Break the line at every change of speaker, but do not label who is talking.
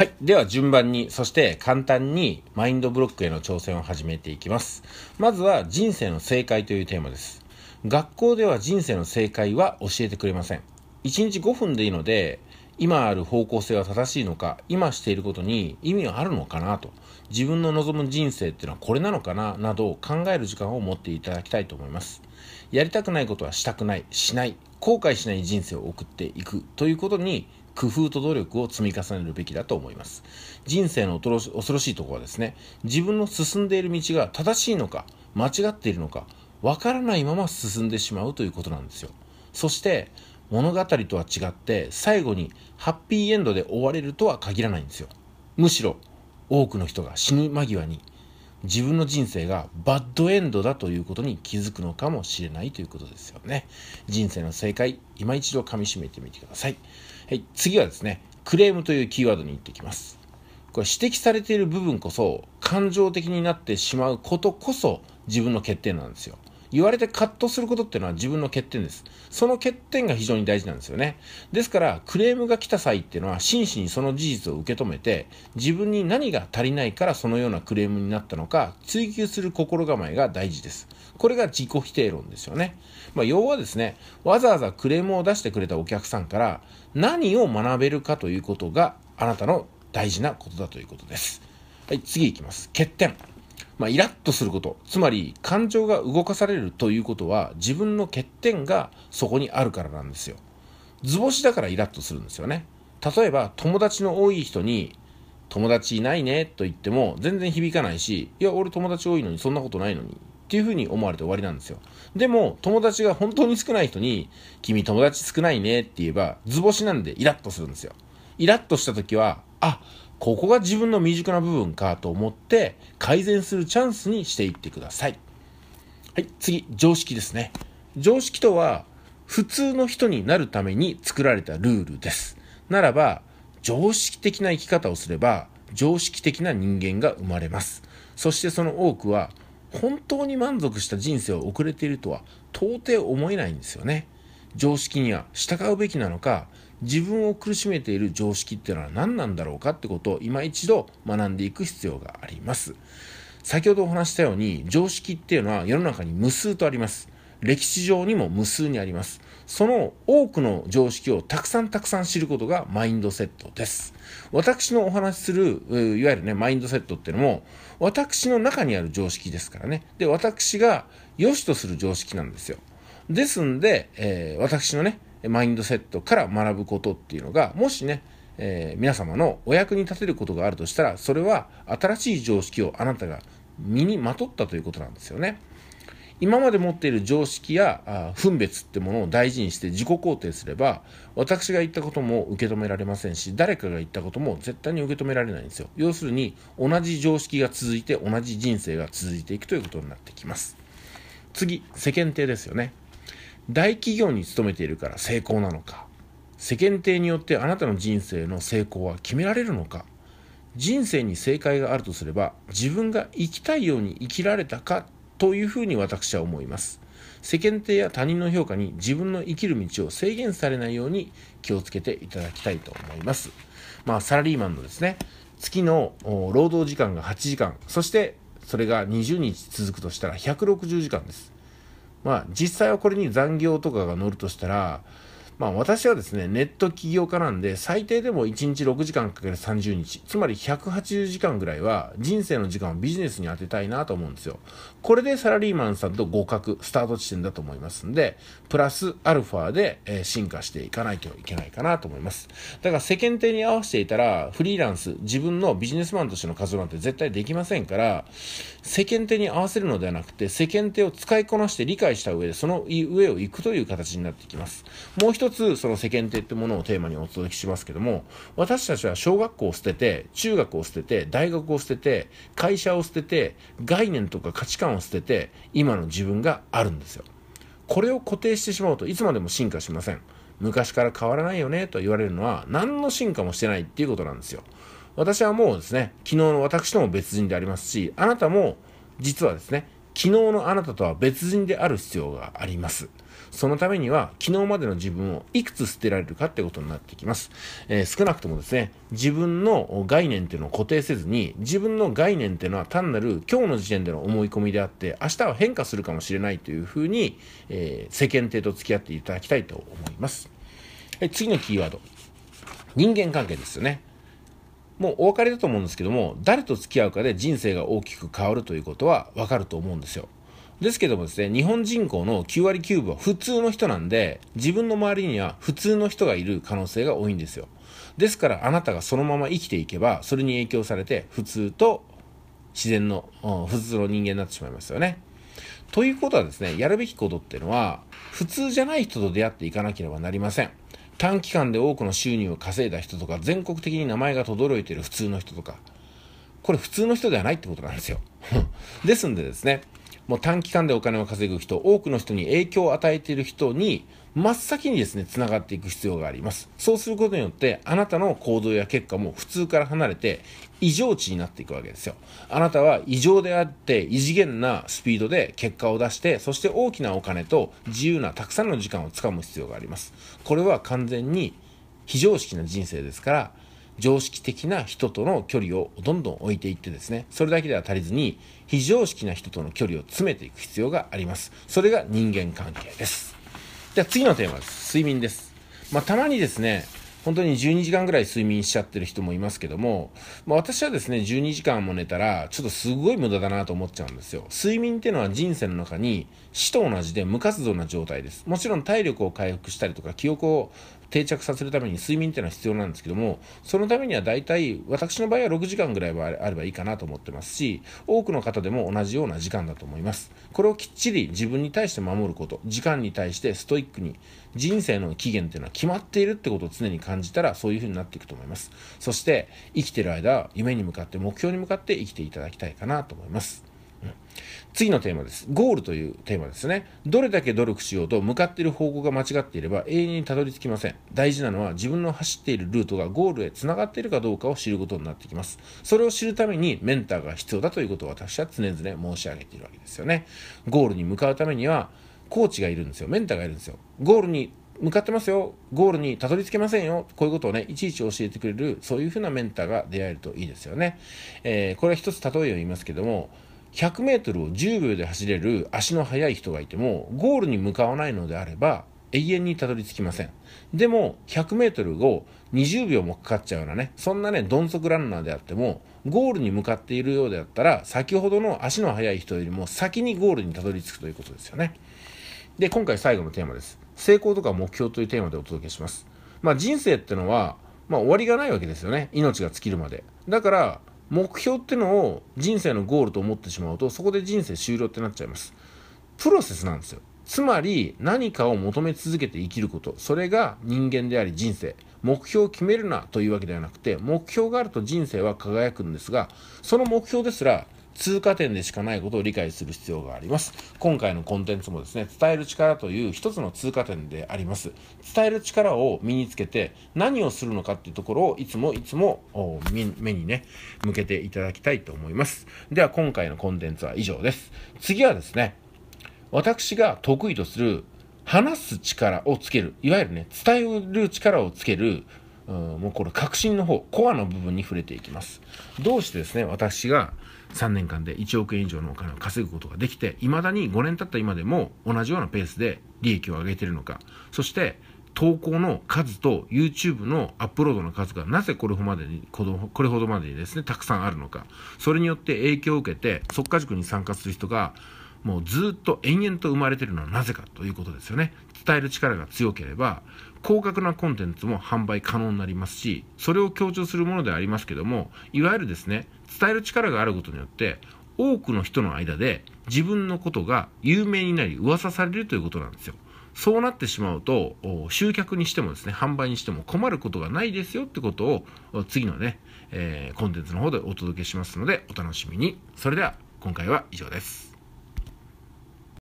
はい。では順番に、そして簡単にマインドブロックへの挑戦を始めていきます。まずは人生の正解というテーマです。学校では人生の正解は教えてくれません。1日5分でいいので、今ある方向性は正しいのか、今していることに意味はあるのかなと、自分の望む人生っていうのはこれなのかな、などを考える時間を持っていただきたいと思います。やりたくないことはしたくない、しない、後悔しない人生を送っていくということに工夫と努力を積み重ねるべきだと思います。人生の恐ろしいところはですね、自分の進んでいる道が正しいのか、間違っているのか、わからないまま進んでしまうということなんですよ。そして、物語とは違って、最後にハッピーエンドで終われるとは限らないんですよ。むしろ、多くの人が死ぬ間際に自分の人生がバッドエンドだということに気づくのかもしれないということですよね。人生の正解、今一度噛み締めてみてください。はい、次はですね、クレームというキーワードに行ってきます。これ指摘されている部分こそ、感情的になってしまうことこそ自分の欠点なんですよ。言われてカットすることっていうのは自分の欠点です。その欠点が非常に大事なんですよね。ですから、クレームが来た際っていうのは真摯にその事実を受け止めて、自分に何が足りないからそのようなクレームになったのか、追求する心構えが大事です。これが自己否定論ですよね。まあ、要はですね、わざわざクレームを出してくれたお客さんから何を学べるかということがあなたの大事なことだということです。はい、次いきます。欠点。まあ、イラッとすること、つまり感情が動かされるということは自分の欠点がそこにあるからなんですよ。図星だからイラッとするんですよね。例えば友達の多い人に友達いないねと言っても全然響かないし、いや俺友達多いのにそんなことないのにっていうふうに思われて終わりなんですよ。でも友達が本当に少ない人に君友達少ないねって言えば図星なんでイラッとするんですよ。イラッとした時は、あ、ここが自分の未熟な部分かと思って改善するチャンスにしていってください。はい、次、常識ですね。常識とは、普通の人になるために作られたルールです。ならば、常識的な生き方をすれば、常識的な人間が生まれます。そしてその多くは、本当に満足した人生を送れているとは、到底思えないんですよね。常識には従うべきなのか、自分を苦しめている常識っていうのは何なんだろうかってことを今一度学んでいく必要があります。先ほどお話したように常識っていうのは世の中に無数とあります。歴史上にも無数にあります。その多くの常識をたくさんたくさん知ることがマインドセットです。私のお話しする、いわゆるね、マインドセットっていうのも、私の中にある常識ですからね。で、私が良しとする常識なんですよ。ですんで、えー、私のね、マインドセットから学ぶことっていうのがもしね、えー、皆様のお役に立てることがあるとしたらそれは新しい常識をあなたが身にまとったということなんですよね。今まで持っている常識や分別ってものを大事にして自己肯定すれば私が言ったことも受け止められませんし誰かが言ったことも絶対に受け止められないんですよ要するに同じ常識が続いて同じ人生が続いていくということになってきます次世間体ですよね大企業に勤めているから成功なのか世間体によってあなたの人生の成功は決められるのか人生に正解があるとすれば自分が生きたいように生きられたかというふうに私は思います世間体や他人の評価に自分の生きる道を制限されないように気をつけていただきたいと思いますまあサラリーマンのですね月の労働時間が8時間そしてそれが20日続くとしたら160時間ですまあ実際はこれに残業とかが乗るとしたらまあ私はですね、ネット起業家なんで、最低でも1日6時間かける30日、つまり180時間ぐらいは人生の時間をビジネスに当てたいなと思うんですよ。これでサラリーマンさんと合格、スタート地点だと思いますんで、プラスアルファで、え進化していかないといけないかなと思います。だから世間体に合わせていたら、フリーランス、自分のビジネスマンとしての活動なんて絶対できませんから、世間体に合わせるのではなくて、世間体を使いこなして理解した上で、その上を行くという形になってきます。もう一つその世間体ってものをテーマにお届けしますけども私たちは小学校を捨てて中学を捨てて大学を捨てて会社を捨てて概念とか価値観を捨てて今の自分があるんですよこれを固定してしまうといつまでも進化しません昔から変わらないよねと言われるのは何の進化もしてないっていうことなんですよ私はもうですね昨日の私とも別人でありますしあなたも実はですね昨日のあなたとは別人である必要があります。そのためには、昨日までの自分をいくつ捨てられるかってことになってきます。えー、少なくともですね、自分の概念っていうのを固定せずに、自分の概念っていうのは単なる今日の時点での思い込みであって、明日は変化するかもしれないというふうに、えー、世間体と付き合っていただきたいと思います。はい、次のキーワード。人間関係ですよね。もうお分かりだと思うんですけども、誰と付き合うかで人生が大きく変わるということは分かると思うんですよ。ですけどもですね、日本人口の9割9分は普通の人なんで、自分の周りには普通の人がいる可能性が多いんですよ。ですからあなたがそのまま生きていけば、それに影響されて普通と自然の、普通の人間になってしまいますよね。ということはですね、やるべきことっていうのは、普通じゃない人と出会っていかなければなりません。短期間で多くの収入を稼いだ人とか、全国的に名前が轟いている普通の人とか、これ普通の人ではないってことなんですよ。ですんでですね、もう短期間でお金を稼ぐ人、多くの人に影響を与えている人に、真っ先にですね、繋がっていく必要があります。そうすることによって、あなたの行動や結果も普通から離れて、異常値になっていくわけですよ。あなたは異常であって、異次元なスピードで結果を出して、そして大きなお金と自由なたくさんの時間をつかむ必要があります。これは完全に非常識な人生ですから、常識的な人との距離をどんどん置いていってですね、それだけでは足りずに、非常識な人との距離を詰めていく必要があります。それが人間関係です。じゃあ次のテーマです。睡眠です。まあ、たまにですね、本当に12時間ぐらい睡眠しちゃってる人もいますけども、まあ、私はですね、12時間も寝たら、ちょっとすごい無駄だなと思っちゃうんですよ。睡眠っていうのは人生の中に死と同じで無活動な状態です。もちろん体力を回復したりとか、記憶を定着させるために睡眠っていうのは必要なんですけども、そのためには大体、私の場合は6時間ぐらいはあればいいかなと思ってますし、多くの方でも同じような時間だと思います。これをきっちり自分に対して守ること、時間に対してストイックに、人生の期限っていうのは決まっているってことを常に感じたら、そういうふうになっていくと思います。そして、生きてる間、夢に向かって、目標に向かって生きていただきたいかなと思います。次のテーマです。ゴールというテーマですね。どれだけ努力しようと向かっている方向が間違っていれば永遠にたどり着きません。大事なのは自分の走っているルートがゴールへ繋がっているかどうかを知ることになってきます。それを知るためにメンターが必要だということを私は常々申し上げているわけですよね。ゴールに向かうためにはコーチがいるんですよ。メンターがいるんですよ。ゴールに向かってますよ。ゴールにたどり着けませんよ。こういうことをね、いちいち教えてくれる、そういうふうなメンターが出会えるといいですよね。えー、これは一つ例えを言いますけども、100m を10秒で走れる足の速い人がいてもゴールに向かわないのであれば永遠にたどり着きません。でも 100m を20秒もかかっちゃうようなね、そんなね、鈍足ランナーであっても、ゴールに向かっているようであったら、先ほどの足の速い人よりも先にゴールにたどり着くということですよね。で、今回最後のテーマです。成功とか目標というテーマでお届けします。まあ人生ってのは、まあ終わりがないわけですよね。命が尽きるまで。だから、目標ってのを人生のゴールと思ってしまうとそこで人生終了ってなっちゃいますプロセスなんですよつまり何かを求め続けて生きることそれが人間であり人生目標を決めるなというわけではなくて目標があると人生は輝くんですがその目標ですら通過点でしかないことを理解する必要があります。今回のコンテンツもですね、伝える力という一つの通過点であります。伝える力を身につけて何をするのかっていうところをいつもいつも目にね、向けていただきたいと思います。では今回のコンテンツは以上です。次はですね、私が得意とする話す力をつける、いわゆるね、伝える力をつけるもうこれ革新の方コアの部分に触れていきますどうしてですね私が3年間で1億円以上のお金を稼ぐことができていまだに5年経った今でも同じようなペースで利益を上げているのかそして投稿の数と YouTube のアップロードの数がなぜこれほまでにこれほどまでにですねたくさんあるのかそれによって影響を受けて即果塾に参加する人がもうずっと延々と生まれているのはなぜかということですよね伝える力が強ければ高額なコンテンツも販売可能になりますし、それを強調するものでありますけども、いわゆるですね、伝える力があることによって、多くの人の間で自分のことが有名になり噂されるということなんですよ。そうなってしまうと、集客にしてもですね、販売にしても困ることがないですよってことを、次のね、えー、コンテンツの方でお届けしますので、お楽しみに。それでは、今回は以上です。